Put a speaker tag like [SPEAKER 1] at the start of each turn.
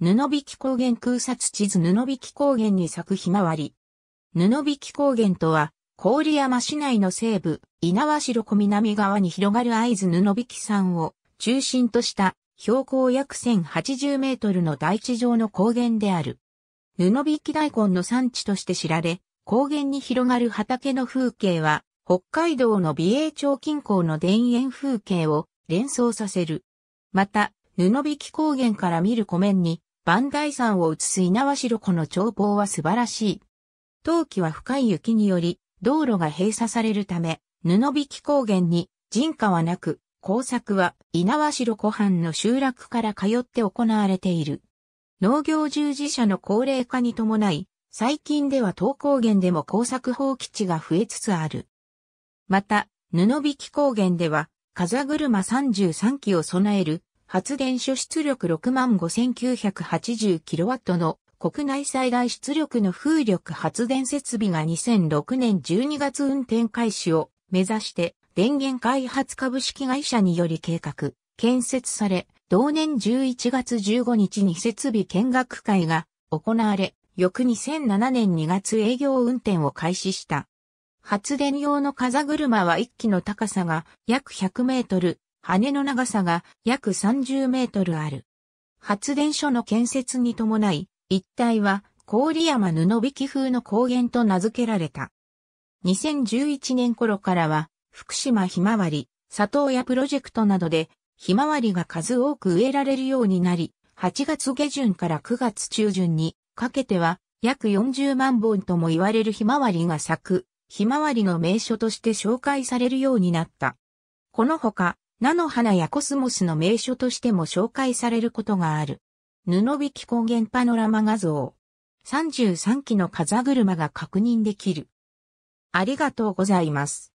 [SPEAKER 1] 布引高原空撮地図布引高原に咲くひまわり。布引高原とは、郡山市内の西部、稲苗代小南側に広がる合図布引山を中心とした標高約1080メートルの大地上の高原である。布引大根の産地として知られ、高原に広がる畑の風景は、北海道の美瑛町近郊の田園風景を連想させる。また、布引高原から見る湖面に磐梯山を映す猪苗代湖の眺望は素晴らしい。冬季は深い雪により、道路が閉鎖されるため、布引高原に人家はなく、工作は猪苗代湖畔の集落から通って行われている。農業従事者の高齢化に伴い、最近では東高原でも工作放棄地が増えつつある。また、布引高原では、風車33基を備える発電所出力65,980キロワットの国内最大出力の風力発電設備が2006年12月運転開始を目指して電源開発株式会社により計画、建設され、同年11月15日に設備見学会が行われ、翌2007年2月営業運転を開始した。発電用の風車は1機の高さが約100メートル、羽の長さが約30メートルある。発電所の建設に伴い、一帯は郡山布引風の高原と名付けられた。2011年頃からは、福島ひまわり、里親プロジェクトなどで、ひまわりが数多く植えられるようになり、8月下旬から9月中旬にかけては、約40万本とも言われるひまわりが咲く、ひまわりの名所として紹介されるようになった。このほか、菜の花やコスモスの名所としても紹介されることがある。布引高原パノラマ画像。33機の風車が確認できる。ありがとうございます。